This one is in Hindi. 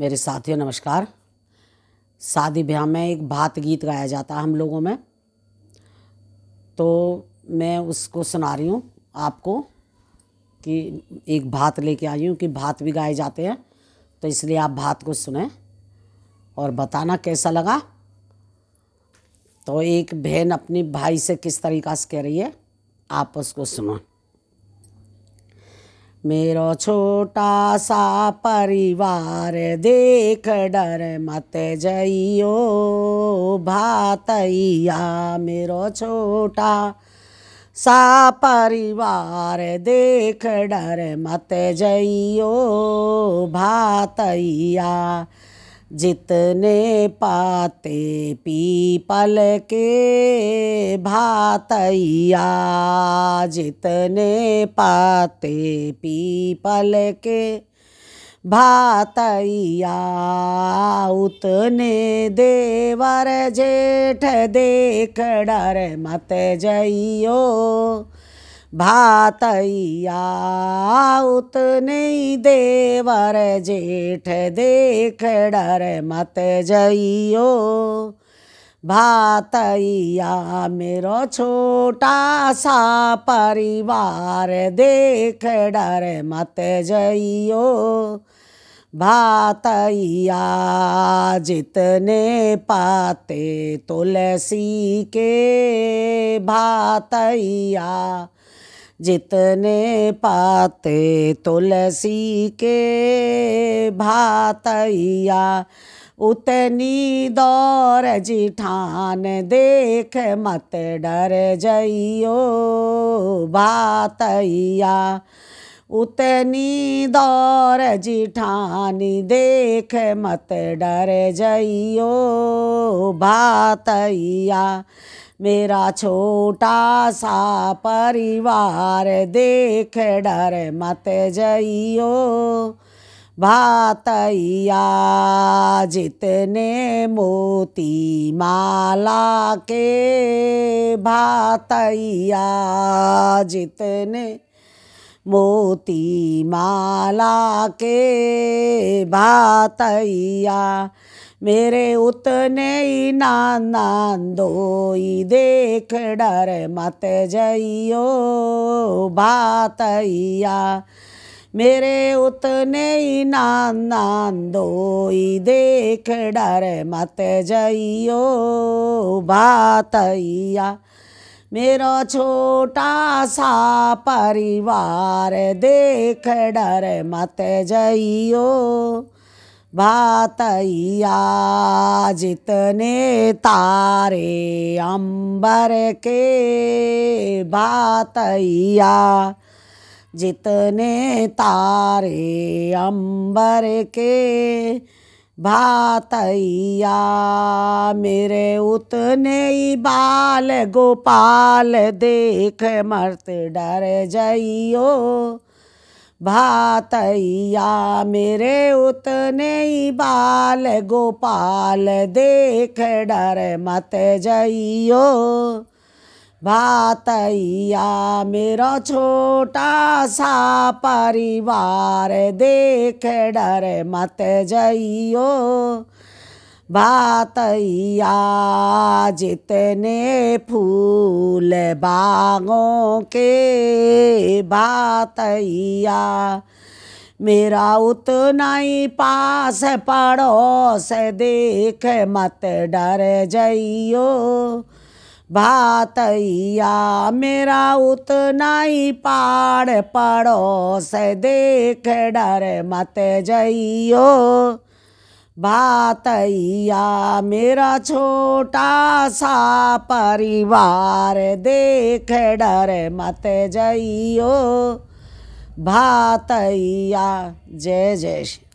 मेरे साथियों नमस्कार शादी ब्याह में एक भात गीत गाया जाता है हम लोगों में तो मैं उसको सुना रही हूँ आपको कि एक भात लेके आई हूँ कि भात भी गाए जाते हैं तो इसलिए आप भात को सुने और बताना कैसा लगा तो एक बहन अपने भाई से किस तरीक़ा से कह रही है आप उसको सुनो मेरा छोटा सा परिवार देख डर मत जइयो भातैया मेरा छोटा सा परिवार देख डर मत जइयो भातैया जितने पाते पीपल के भातैया जितने पाते पीपल के भातैया उतने देवर जेठ देख डर मत जइयो भातैया उतने देवर जेठ देख डर मत जइयो भातैया मेरो छोटा सा परिवार देख डर मत जइयो भातैया जितने पाते तुलसी के भातैया जितने पाते तुलसी के भातैया उतनी दौर जिठान देख मत डर जइयो भातैया उतनी दौर जिठानी देख मत डर जइयो भातैया मेरा छोटा सा परिवार देख डर मत जइयो भातैया जितने मोती माला के भातैया जितने मोती माला के भातैया मेरे उतने ही नान दोई देख डर मत जइयो बात भातैया मेरे उतने ही नान दोई देख डर मत जइयो बात भातैया मेरा छोटा सा परिवार देख डर मत जइयो भातैया जितने तारे अंबर के भातैया जितने तारे अंबर के भातैया मेरे उतने ही बाल गोपाल देख मर्त डर जइयो भातैया मेरे उतने ही बाल गोपाल देख डर मत जइयो भातैया मेरा छोटा सा परिवार देख डर मत जइयो बातैया जितने फूल बागों के बातैया मेरा उतना ही पास पड़ोस देख मत डर जइयो भातैया मेरा उतना ही पड़ो पड़ोस देख डर मत जइयो बातैया मेरा छोटा सा परिवार देख डर मत जइयो भातैया जय जय श्री